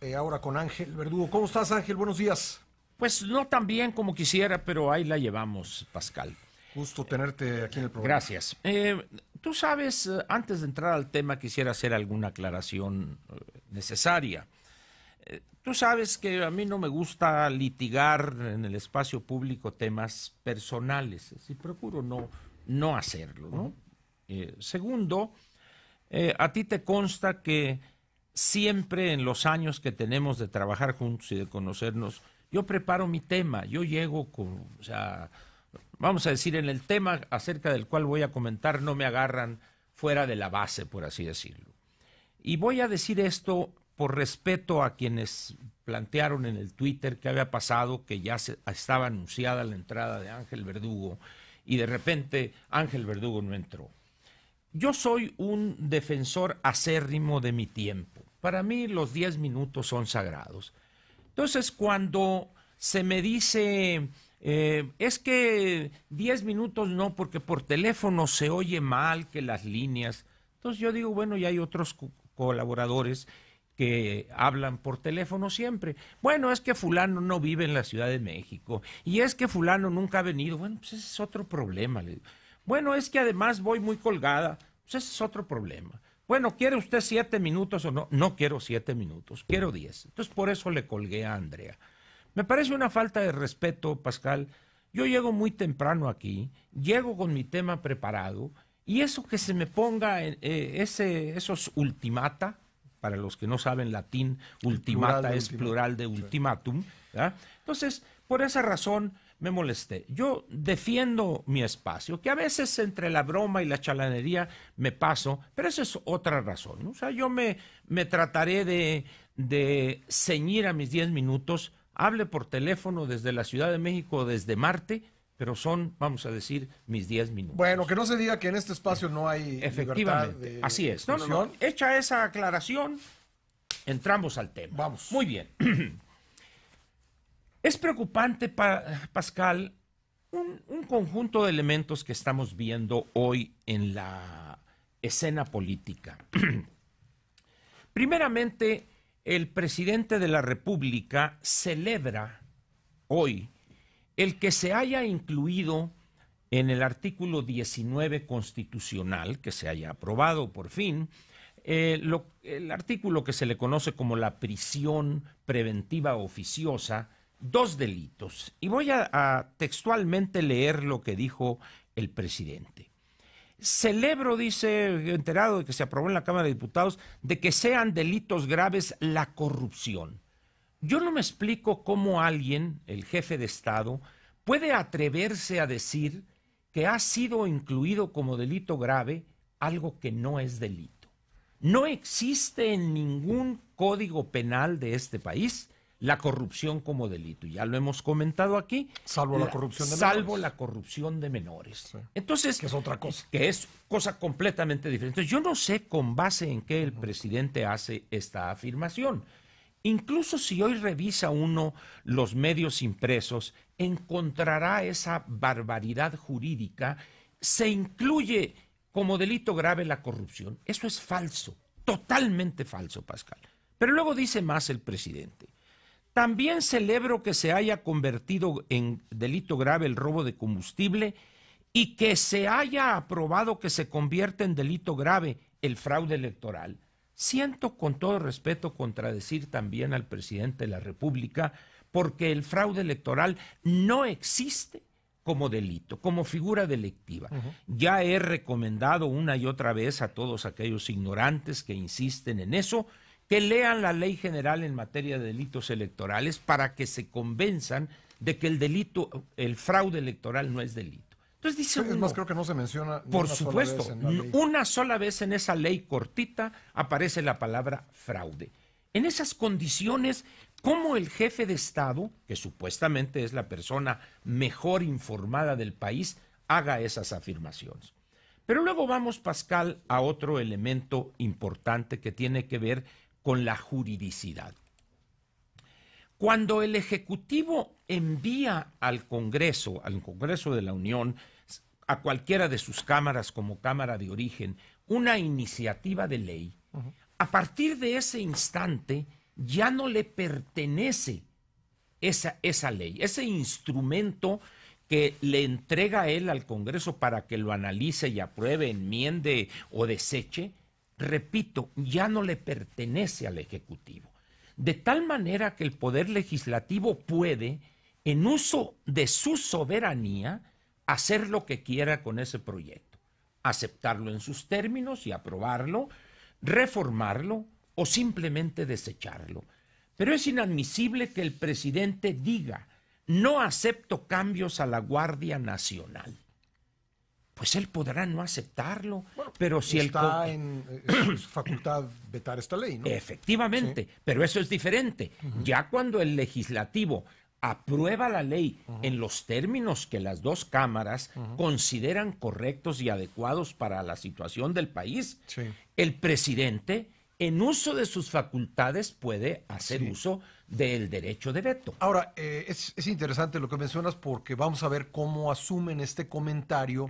Eh, ahora con Ángel Verdugo. ¿Cómo estás, Ángel? Buenos días. Pues no tan bien como quisiera, pero ahí la llevamos, Pascal. Gusto tenerte aquí en el programa. Gracias. Eh, tú sabes, eh, antes de entrar al tema, quisiera hacer alguna aclaración necesaria. tú sabes que a mí no me gusta litigar en el espacio público temas personales, y procuro no, no hacerlo. ¿no? segundo, a ti te consta que siempre en los años que tenemos de trabajar juntos y de conocernos, yo preparo mi tema, yo llego con, o sea, vamos a decir, en el tema acerca del cual voy a comentar, no me agarran fuera de la base, por así decirlo. Y voy a decir esto por respeto a quienes plantearon en el Twitter que había pasado, que ya estaba anunciada la entrada de Ángel Verdugo y de repente Ángel Verdugo no entró. Yo soy un defensor acérrimo de mi tiempo. Para mí los 10 minutos son sagrados. Entonces, cuando se me dice, eh, es que 10 minutos no, porque por teléfono se oye mal que las líneas. Entonces yo digo, bueno, y hay otros colaboradores que hablan por teléfono siempre. Bueno, es que fulano no vive en la Ciudad de México y es que fulano nunca ha venido. Bueno, pues ese es otro problema. Bueno, es que además voy muy colgada. Pues ese es otro problema. Bueno, ¿quiere usted siete minutos o no? No quiero siete minutos, quiero diez. Entonces por eso le colgué a Andrea. Me parece una falta de respeto, Pascal. Yo llego muy temprano aquí, llego con mi tema preparado y eso que se me ponga eh, eh, ese, esos ultimata, para los que no saben latín, ultimata es plural de ultimatum. Entonces, por esa razón, me molesté. Yo defiendo mi espacio, que a veces entre la broma y la chalanería me paso, pero esa es otra razón. O sea, yo me, trataré de, ceñir a mis 10 minutos, hable por teléfono desde la Ciudad de México, desde Marte, pero son, vamos a decir, mis 10 minutos. Bueno, que no se diga que en este espacio no hay Efectivamente, así es. No, no, no. Hecha esa aclaración, entramos al tema. Vamos. Muy bien. Es preocupante, Pascal, un, conjunto de elementos que estamos viendo hoy en la escena política. Primeramente, el presidente de la República celebra hoy el que se haya incluido en el artículo 19 constitucional, que se haya aprobado por fin, eh, el artículo que se le conoce como la prisión preventiva oficiosa, dos delitos. Y voy a, textualmente leer lo que dijo el presidente. Celebro, dice, enterado de que se aprobó en la Cámara de Diputados, de que sean delitos graves la corrupción. Yo no me explico cómo alguien, el jefe de Estado, puede atreverse a decir que ha sido incluido como delito grave algo que no es delito. No existe en ningún código penal de este país la corrupción como delito. Ya lo hemos comentado aquí. Salvo la, corrupción de salvo menores. la corrupción de menores. Entonces, que es otra cosa. Que es cosa completamente diferente. yo no sé con base en qué el presidente hace esta afirmación. Incluso si hoy revisa uno los medios impresos, encontrará esa barbaridad jurídica. Se incluye como delito grave la corrupción. Eso es falso, totalmente falso, Pascal. Pero luego dice más el presidente. También celebro que se haya convertido en delito grave el robo de combustible y que se haya aprobado que se convierta en delito grave el fraude electoral. Siento con todo respeto contradecir también al presidente de la República porque el fraude electoral no existe como delito, como figura delictiva. Ya he recomendado una y otra vez a todos aquellos ignorantes que insisten en eso que lean la ley general en materia de delitos electorales para que se convenzan de que el delito, el fraude electoral no es delito. Entonces dice más, creo que no se menciona. Por supuesto, una sola vez en esa ley cortita aparece la palabra fraude. En esas condiciones, ¿cómo el jefe de Estado, que supuestamente es la persona mejor informada del país, haga esas afirmaciones? Pero luego vamos, Pascal, a otro elemento importante que tiene que ver con la juridicidad. Cuando el Ejecutivo envía al Congreso, al Congreso de la Unión, a cualquiera de sus cámaras como Cámara de Origen, una iniciativa de ley, a partir de ese instante ya no le pertenece esa, esa ley, ese instrumento que le entrega él al Congreso para que lo analice y apruebe, enmiende o deseche, repito, ya no le pertenece al Ejecutivo. De tal manera que el Poder Legislativo puede, en uso de su soberanía, hacer lo que quiera con ese proyecto, aceptarlo en sus términos y aprobarlo, reformarlo o simplemente desecharlo. Pero es inadmisible que el presidente diga, no acepto cambios a la Guardia Nacional pues él podrá no aceptarlo, pero si está en eh, su facultad vetar esta ley, ¿no? Efectivamente, pero eso es diferente. Ya cuando el legislativo aprueba la ley en los términos que las dos cámaras consideran correctos y adecuados para la situación del país, el presidente en uso de sus facultades puede hacer uso del derecho de veto. Ahora, eh, es, interesante lo que mencionas porque vamos a ver cómo asumen este comentario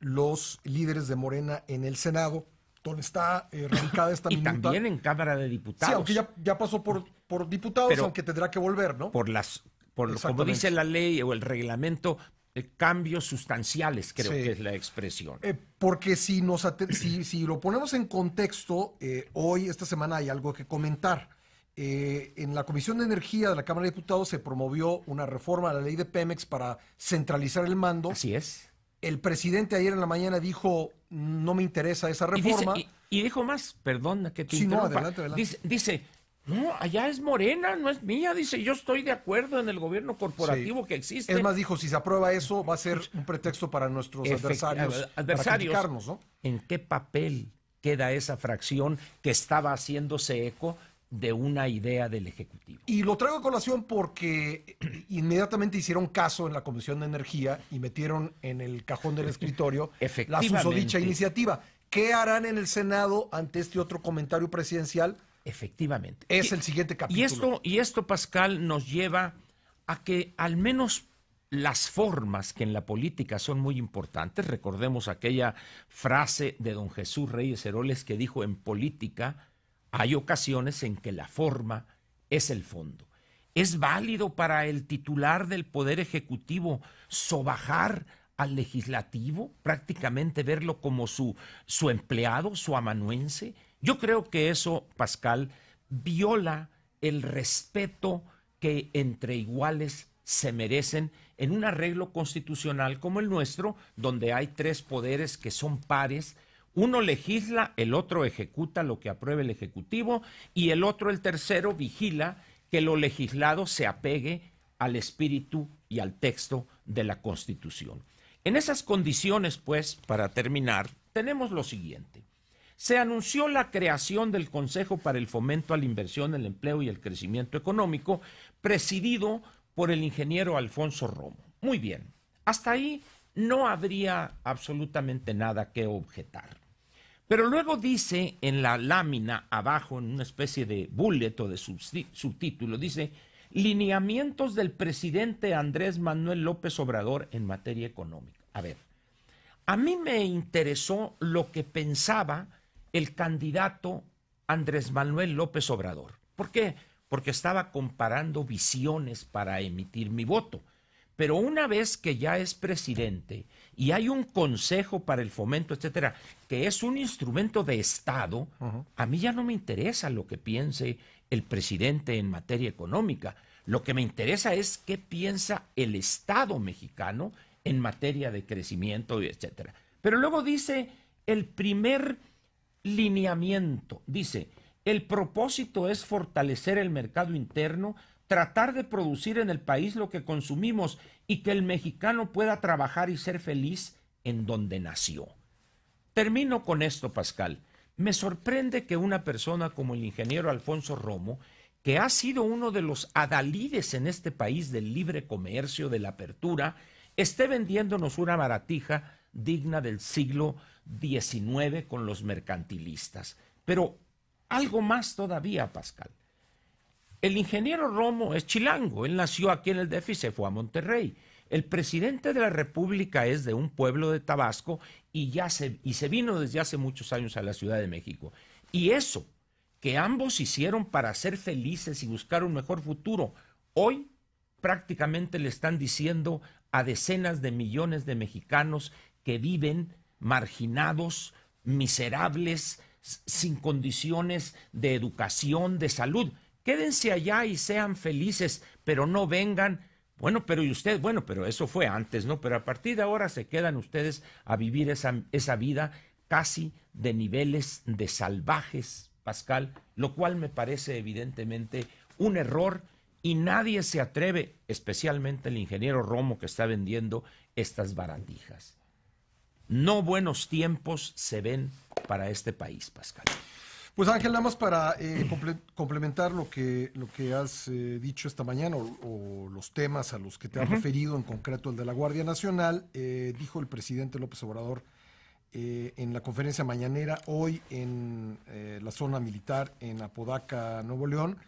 los líderes de Morena en el Senado, donde está eh, radicada esta y también en Cámara de Diputados. Sí, aunque ya, pasó por, por diputados, aunque tendrá que volver, ¿no? Por las, por, como dice la ley o el reglamento, eh, cambios sustanciales, creo que es la expresión. Eh, porque si, nos si, si, lo ponemos en contexto, hoy, esta semana, hay algo que comentar. en la Comisión de Energía de la Cámara de Diputados se promovió una reforma a la ley de Pemex para centralizar el mando. Así es. El presidente ayer en la mañana dijo, no me interesa esa reforma. Y, dijo más, perdona que te sí, adelante, adelante. Dice, no, allá es morena, no es mía. Dice, yo estoy de acuerdo en el gobierno corporativo que existe. Es más, dijo, si se aprueba eso, va a ser un pretexto para nuestros adversarios. adversarios ¿no? ¿En qué papel queda esa fracción que estaba haciéndose eco de una idea del Ejecutivo. Y lo traigo a colación porque eh, inmediatamente hicieron caso en la Comisión de Energía y metieron en el cajón del escritorio la susodicha iniciativa. ¿Qué harán en el Senado ante este otro comentario presidencial? Efectivamente. Es el siguiente capítulo. Y esto, y esto, Pascal, nos lleva a que al menos las formas que en la política son muy importantes, recordemos aquella frase de don Jesús Reyes Heroles que dijo en política, hay ocasiones en que la forma es el fondo. Es válido para el titular del Poder Ejecutivo sobajar al legislativo, prácticamente verlo como su, su empleado, su amanuense. Yo creo que eso, Pascal, viola el respeto que entre iguales se merecen en un arreglo constitucional como el nuestro, donde hay tres poderes que son pares, uno legisla, el otro ejecuta lo que apruebe el Ejecutivo y el otro, el tercero, vigila que lo legislado se apegue al espíritu y al texto de la Constitución. En esas condiciones, pues, para terminar, tenemos lo siguiente. Se anunció la creación del Consejo para el Fomento a la Inversión, el Empleo y el Crecimiento Económico, presidido por el ingeniero Alfonso Romo. Muy bien, hasta ahí no habría absolutamente nada que objetar. Pero luego dice en la lámina abajo, en una especie de bullet o de subtítulo, dice, lineamientos del presidente Andrés Manuel López Obrador en materia económica. A ver, a mí me interesó lo que pensaba el candidato Andrés Manuel López Obrador. ¿Por qué? Porque estaba comparando visiones para emitir mi voto. Pero una vez que ya es presidente y hay un consejo para el fomento, etcétera, que es un instrumento de Estado, a mí ya no me interesa lo que piense el presidente en materia económica. Lo que me interesa es qué piensa el Estado mexicano en materia de crecimiento, etcétera. Pero luego dice el primer lineamiento, dice, el propósito es fortalecer el mercado interno tratar de producir en el país lo que consumimos y que el mexicano pueda trabajar y ser feliz en donde nació. Termino con esto, Pascal. Me sorprende que una persona como el ingeniero Alfonso Romo, que ha sido uno de los adalides en este país del libre comercio, de la apertura, esté vendiéndonos una maratija digna del siglo XIX con los mercantilistas. Pero algo más todavía, Pascal. El ingeniero Romo es chilango, él nació aquí en el DF y se fue a Monterrey. El presidente de la República es de un pueblo de Tabasco y, ya y se vino desde hace muchos años a la Ciudad de México. Y eso que ambos hicieron para ser felices y buscar un mejor futuro, hoy prácticamente le están diciendo a decenas de millones de mexicanos que viven marginados, miserables, sin condiciones de educación, de salud. Quédense allá y sean felices, pero no vengan. Bueno, pero y usted, bueno, pero eso fue antes, ¿no? Pero a partir de ahora se quedan ustedes a vivir esa, vida casi de niveles de salvajes, Pascal, lo cual me parece evidentemente un error y nadie se atreve, especialmente el ingeniero Romo que está vendiendo estas barandijas. No buenos tiempos se ven para este país, Pascal. Pues Ángel, nada más para eh, complementar lo que, lo que has eh, dicho esta mañana o, los temas a los que te has referido, en concreto el de la Guardia Nacional, eh, dijo el presidente López Obrador en la conferencia mañanera hoy en la zona militar en Apodaca, Nuevo León,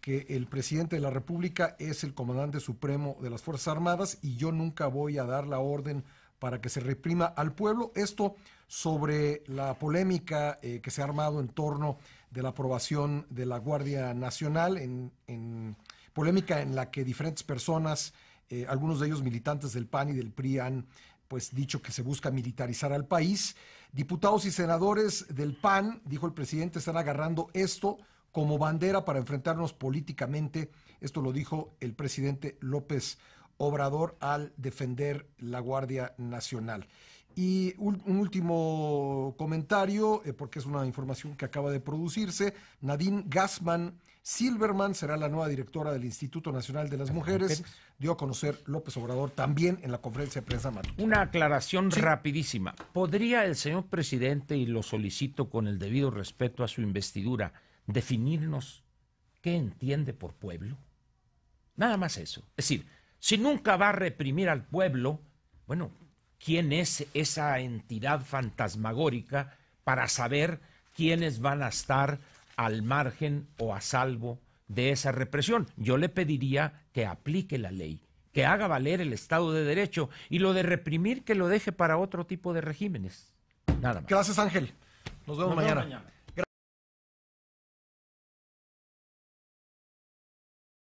que el presidente de la República es el comandante supremo de las Fuerzas Armadas y yo nunca voy a dar la orden para que se reprima al pueblo. Esto sobre la polémica eh, que se ha armado en torno de la aprobación de la Guardia Nacional, en, polémica en la que diferentes personas, eh, algunos de ellos militantes del PAN y del PRI, han pues dicho que se busca militarizar al país. Diputados y senadores del PAN, dijo el presidente, están agarrando esto como bandera para enfrentarnos políticamente. Esto lo dijo el presidente López Obrador al defender la Guardia Nacional. Y un, último comentario, eh, porque es una información que acaba de producirse. Nadine Gassman Silverman será la nueva directora del Instituto Nacional de las Mujeres. Dio a conocer López Obrador también en la conferencia de prensa matutina. Una aclaración rapidísima. ¿Podría el señor presidente, y lo solicito con el debido respeto a su investidura, definirnos qué entiende por pueblo? Nada más eso. Es decir, si nunca va a reprimir al pueblo, bueno, quién es esa entidad fantasmagórica para saber quiénes van a estar al margen o a salvo de esa represión. Yo le pediría que aplique la ley, que haga valer el Estado de Derecho y lo de reprimir que lo deje para otro tipo de regímenes. Nada más. Gracias Ángel. Nos vemos, mañana.